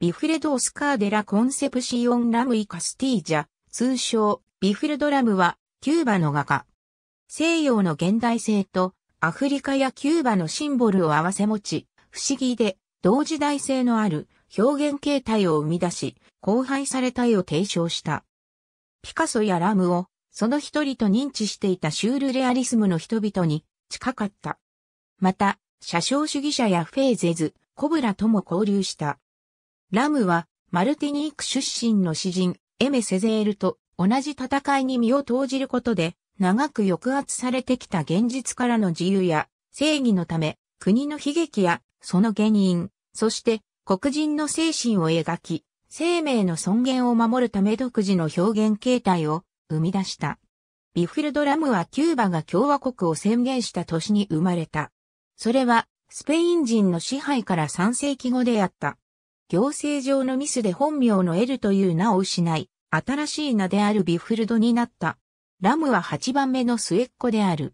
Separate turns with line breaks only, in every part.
ビフレド・オスカーデラ・コンセプシオン・ラムイ・カスティージャ、通称、ビフレド・ラムは、キューバの画家。西洋の現代性と、アフリカやキューバのシンボルを合わせ持ち、不思議で、同時代性のある表現形態を生み出し、荒廃された絵を提唱した。ピカソやラムを、その一人と認知していたシュールレアリスムの人々に、近かった。また、車掌主義者やフェーゼズ、コブラとも交流した。ラムは、マルティニーク出身の詩人、エメ・セゼールと同じ戦いに身を投じることで、長く抑圧されてきた現実からの自由や、正義のため、国の悲劇や、その原因、そして、黒人の精神を描き、生命の尊厳を守るため独自の表現形態を生み出した。ビフィルド・ラムはキューバが共和国を宣言した年に生まれた。それは、スペイン人の支配から3世紀後であった。行政上のミスで本名のエルという名を失い、新しい名であるビフルドになった。ラムは8番目の末っ子である。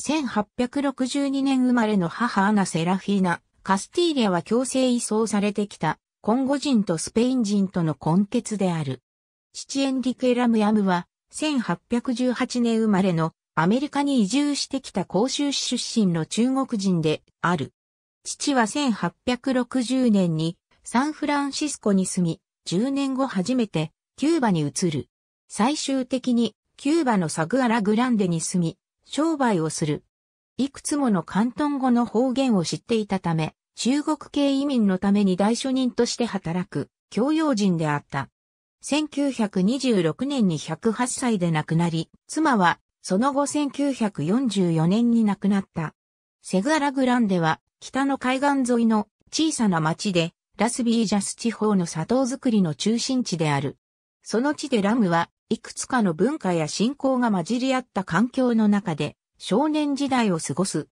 1862年生まれの母アナ・セラフィーナ、カスティーリアは強制移送されてきた、コンゴ人とスペイン人との根結である。父エンリケ・ラムヤムは、1818年生まれのアメリカに移住してきた公州市出身の中国人である。父は1860年にサンフランシスコに住み、10年後初めてキューバに移る。最終的にキューバのサグアラグランデに住み、商売をする。いくつもの関東語の方言を知っていたため、中国系移民のために代書人として働く教養人であった。1926年に108歳で亡くなり、妻はその後1944年に亡くなった。セグアラグランデは北の海岸沿いの小さな町でラスビージャス地方の砂糖作りの中心地である。その地でラムはいくつかの文化や信仰が混じり合った環境の中で少年時代を過ごす。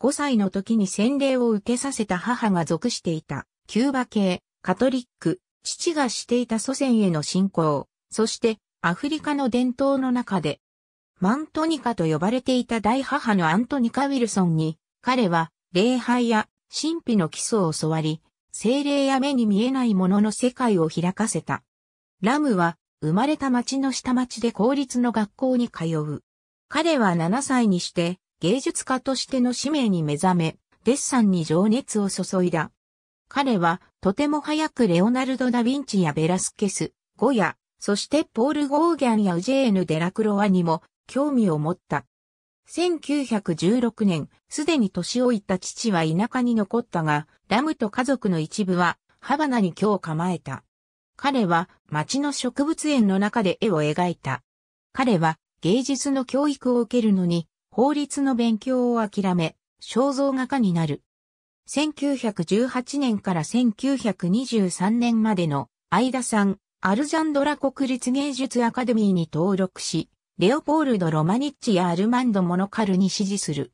5歳の時に洗礼を受けさせた母が属していたキューバ系、カトリック、父がしていた祖先への信仰、そしてアフリカの伝統の中でマントニカと呼ばれていた大母のアントニカ・ウィルソンに彼は礼拝や神秘の基礎を教わり、精霊や目に見えないものの世界を開かせた。ラムは生まれた町の下町で公立の学校に通う。彼は7歳にして芸術家としての使命に目覚め、デッサンに情熱を注いだ。彼はとても早くレオナルド・ダ・ヴィンチやベラスケス、ゴヤ、そしてポール・ゴーギャンやウジェーヌ・デラクロワにも興味を持った。1916年、すでに年老いた父は田舎に残ったが、ラムと家族の一部はハバナに今日構えた。彼は町の植物園の中で絵を描いた。彼は芸術の教育を受けるのに法律の勉強を諦め肖像画家になる。1918年から1923年までの間さん、アルジャンドラ国立芸術アカデミーに登録し、レオポールド・ロマニッチやアルマンド・モノカルに支持する。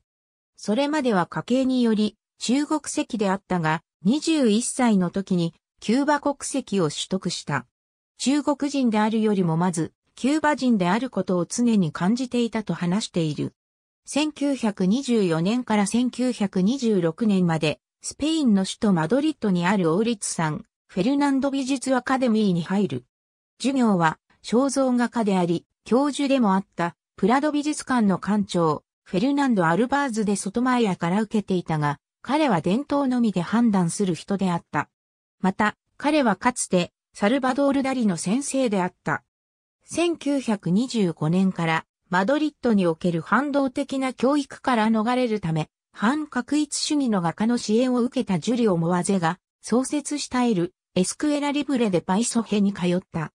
それまでは家計により中国籍であったが、21歳の時にキューバ国籍を取得した。中国人であるよりもまず、キューバ人であることを常に感じていたと話している。1924年から1926年まで、スペインの首都マドリッドにある王立さん、フェルナンド美術アカデミーに入る。授業は、肖像画家であり、教授でもあった、プラド美術館の館長、フェルナンド・アルバーズで外前屋から受けていたが、彼は伝統のみで判断する人であった。また、彼はかつて、サルバドール・ダリの先生であった。1925年から、マドリッドにおける反動的な教育から逃れるため、反確一主義の画家の支援を受けたジュリオ・モワゼが、創設したエル、エスクエラ・リブレでパイソヘに通った。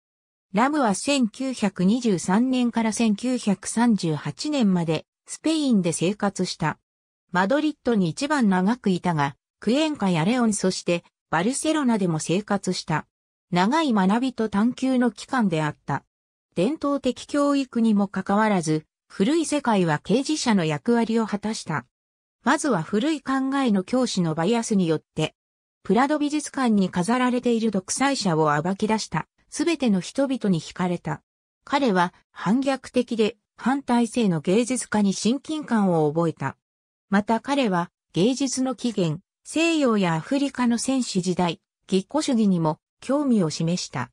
ラムは1923年から1938年まで、スペインで生活した。マドリッドに一番長くいたが、クエンカやレオンそしてバルセロナでも生活した。長い学びと探求の期間であった。伝統的教育にもかかわらず、古い世界は刑事者の役割を果たした。まずは古い考えの教師のバイアスによって、プラド美術館に飾られている独裁者を暴き出した、すべての人々に惹かれた。彼は反逆的で反体制の芸術家に親近感を覚えた。また彼は芸術の起源、西洋やアフリカの戦士時代、キッコ主義にも興味を示した。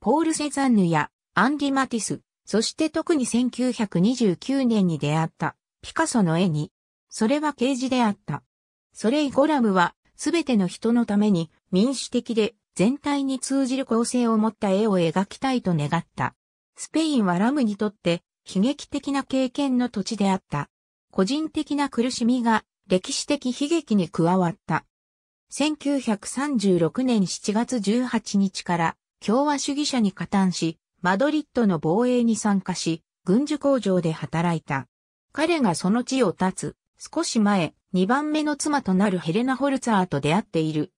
ポール・セザンヌやアンリ・マティス、そして特に1929年に出会ったピカソの絵に、それは刑事であった。それ以後ラムはすべての人のために民主的で全体に通じる構成を持った絵を描きたいと願った。スペインはラムにとって悲劇的な経験の土地であった。個人的な苦しみが歴史的悲劇に加わった。1936年7月18日から共和主義者に加担し、マドリッドの防衛に参加し、軍需工場で働いた。彼がその地を立つ、少し前、2番目の妻となるヘレナ・ホルツァーと出会っている。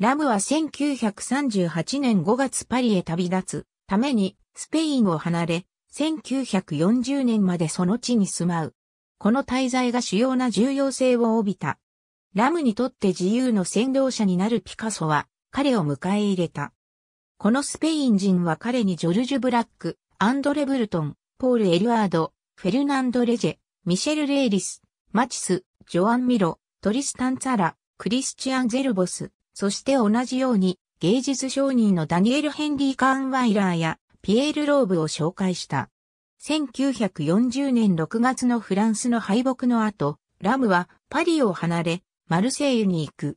ラムは1938年5月パリへ旅立つためにスペインを離れ、1940年までその地に住まう。この滞在が主要な重要性を帯びた。ラムにとって自由の先導者になるピカソは彼を迎え入れた。このスペイン人は彼にジョルジュ・ブラック、アンドレ・ブルトン、ポール・エルアード、フェルナンド・レジェ、ミシェル・レイリス、マチス、ジョアン・ミロ、トリスタン・ツァラ、クリスチアン・ゼルボス、そして同じように芸術商人のダニエル・ヘンリー・カーンワイラーやピエール・ローブを紹介した。1940年6月のフランスの敗北の後、ラムはパリを離れ、マルセイユに行く。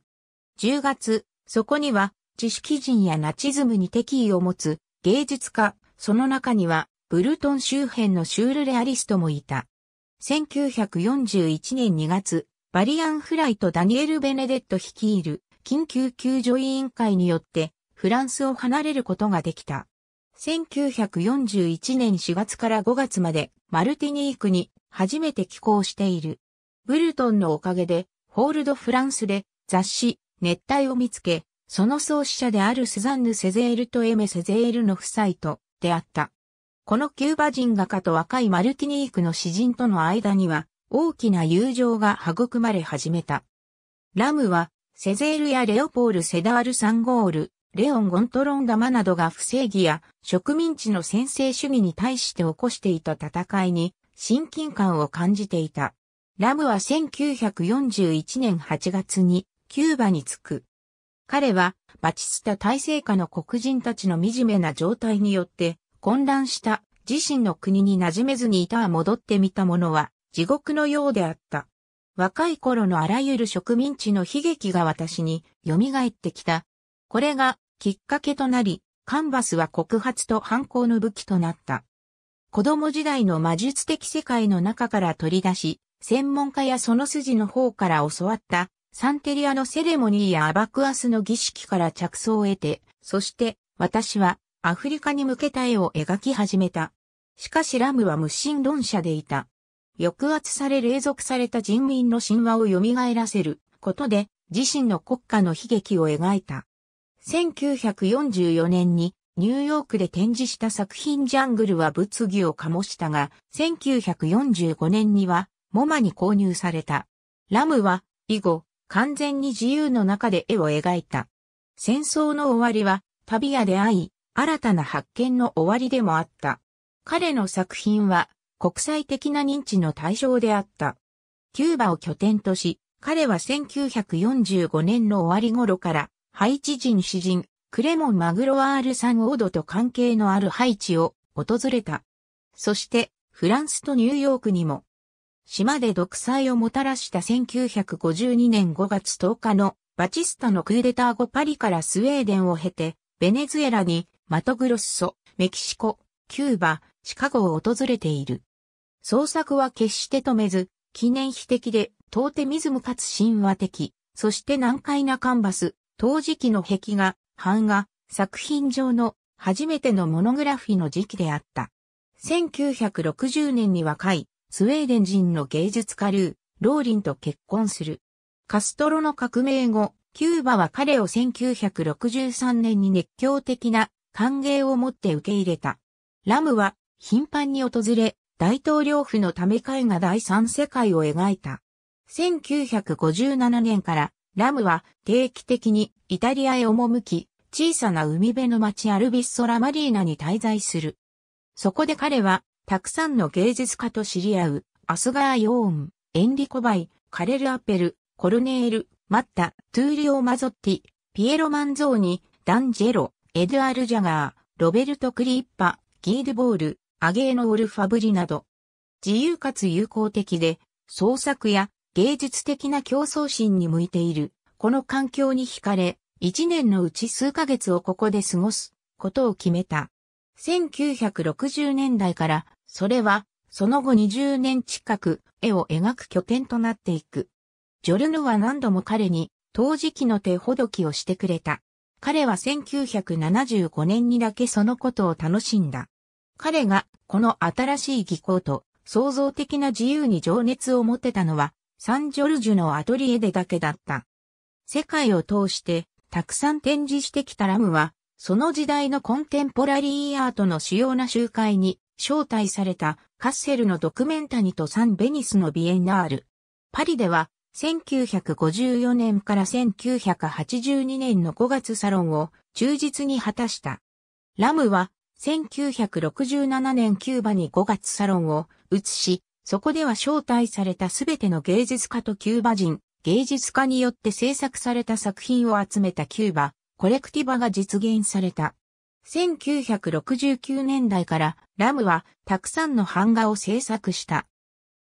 10月、そこには知識人やナチズムに敵意を持つ芸術家、その中にはブルトン周辺のシュールレアリストもいた。1941年2月、バリアン・フライとダニエル・ベネデット率いる緊急救助委員会によってフランスを離れることができた。1941年4月から5月までマルティニークに初めて寄港している。ブルトンのおかげで、ホールド・フランスで雑誌、熱帯を見つけ、その創始者であるスザンヌ・セゼールとエメ・セゼールの夫妻と出会った。このキューバ人画家と若いマルティニークの詩人との間には大きな友情が育まれ始めた。ラムはセゼールやレオポール・セダール・サンゴール、レオン・ゴントロンダマなどが不正義や植民地の専制主義に対して起こしていた戦いに親近感を感じていた。ラムは1941年8月にキューバに着く。彼はバチスタ体制下の黒人たちの惨めな状態によって混乱した自身の国に馴染めずにいたは戻ってみたものは地獄のようであった。若い頃のあらゆる植民地の悲劇が私に蘇ってきた。これがきっかけとなり、カンバスは告発と反抗の武器となった。子供時代の魔術的世界の中から取り出し、専門家やその筋の方から教わったサンテリアのセレモニーやアバクアスの儀式から着想を得て、そして私はアフリカに向けた絵を描き始めた。しかしラムは無神論者でいた。抑圧され隷属された人民の神話を蘇らせることで自身の国家の悲劇を描いた。1944年にニューヨークで展示した作品ジャングルは物議を醸したが、1945年にはモマに購入された。ラムは以後、完全に自由の中で絵を描いた。戦争の終わりは旅や出会い、新たな発見の終わりでもあった。彼の作品は国際的な認知の対象であった。キューバを拠点とし、彼は1945年の終わり頃からハイチ人詩人、クレモン・マグロワール・サン・オードと関係のあるハイチを訪れた。そして、フランスとニューヨークにも、島で独裁をもたらした1952年5月10日のバチスタのクーデター後パリからスウェーデンを経て、ベネズエラにマトグロッソ、メキシコ、キューバ、シカゴを訪れている。創作は決して止めず、記念碑的で、トーテミズムかつ神話的、そして難解なカンバス、陶磁器の壁画、版画、作品上の初めてのモノグラフィの時期であった。1960年に若いスウェーデン人の芸術家ルー、ローリンと結婚する。カストロの革命後、キューバは彼を1963年に熱狂的な歓迎をもって受け入れた。ラムは頻繁に訪れ、大統領府のため絵画第三世界を描いた。1957年からラムは定期的にイタリアへ赴き、小さな海辺の町アルビッソラマリーナに滞在する。そこで彼は、たくさんの芸術家と知り合う、アスガー・ヨーン、エンリコ・バイ、カレル・アペル、コルネール、マッタ、トゥーリオ・マゾッティ、ピエロ・マンゾーニ、ダンジェロ、エドゥアル・ジャガー、ロベルト・クリッパ、ギード・ボール、アゲーノ・オル・ファブリなど、自由かつ友好的で、創作や芸術的な競争心に向いている。この環境に惹かれ、一年のうち数ヶ月をここで過ごすことを決めた。1960年代から、それは、その後20年近く、絵を描く拠点となっていく。ジョルヌは何度も彼に、陶磁器の手ほどきをしてくれた。彼は1975年にだけそのことを楽しんだ。彼が、この新しい技巧と、創造的な自由に情熱を持てたのは、サンジョルジュのアトリエでだけだった。世界を通してたくさん展示してきたラムは、その時代のコンテンポラリーアートの主要な集会に招待されたカッセルのドクメンタニとサン・ベニスのビエンナール。パリでは1954年から1982年の5月サロンを忠実に果たした。ラムは1967年キューバに5月サロンを移し、そこでは招待されたすべての芸術家とキューバ人、芸術家によって制作された作品を集めたキューバ、コレクティバが実現された。1969年代からラムはたくさんの版画を制作した。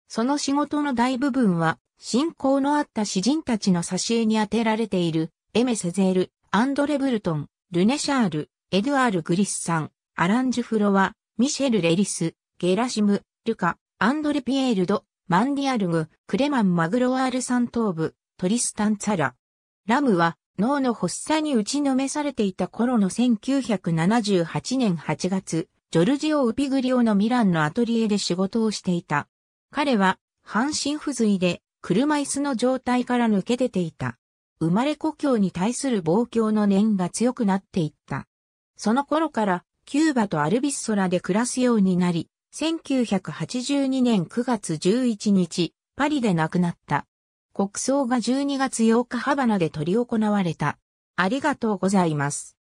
その仕事の大部分は、信仰のあった詩人たちの挿絵に当てられている、エメ・セゼール、アンドレ・ブルトン、ルネ・シャール、エドゥアール・グリスさん、アランジュ・フロワ、ミシェル・レリス、ゲラシム、ルカ、アンドレ・ピエールド、マンディアルグ、クレマン・マグロワール山ー部、トリスタン・ツァラ。ラムは脳の発作に打ちのめされていた頃の1978年8月、ジョルジオ・ウピグリオのミランのアトリエで仕事をしていた。彼は半身不随で車椅子の状態から抜け出ていた。生まれ故郷に対する暴郷の念が強くなっていった。その頃からキューバとアルビッソラで暮らすようになり、1982年9月11日、パリで亡くなった。国葬が12月8日ハバナで取り行われた。ありがとうございます。